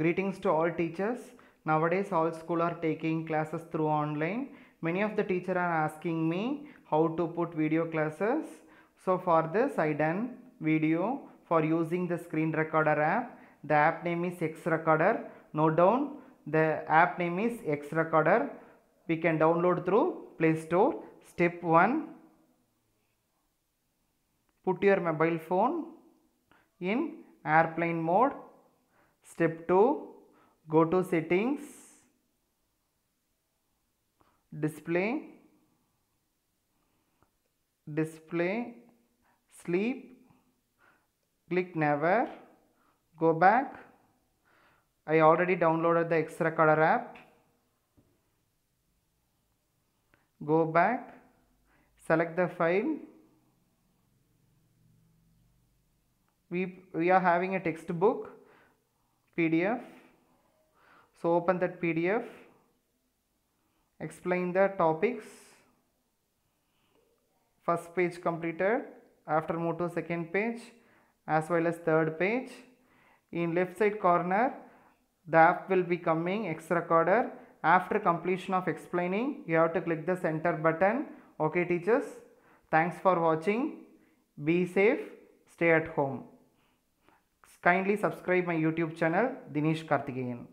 Greetings to all teachers. Nowadays all school are taking classes through online. Many of the teacher are asking me how to put video classes. So for this I done video for using the screen recorder app. The app name is X Recorder. Note down the app name is X Recorder. We can download through Play Store. Step 1 Put your mobile phone in airplane mode Step 2 go to settings display display sleep click never go back I already downloaded the X recorder app go back select the file we, we are having a textbook PDF. So open that PDF, explain the topics, first page completed, after move to second page as well as third page. In left side corner, the app will be coming X recorder. After completion of explaining, you have to click the center button. Okay teachers, thanks for watching. Be safe, stay at home. Kindly subscribe my YouTube channel Dinesh Karthikeyan.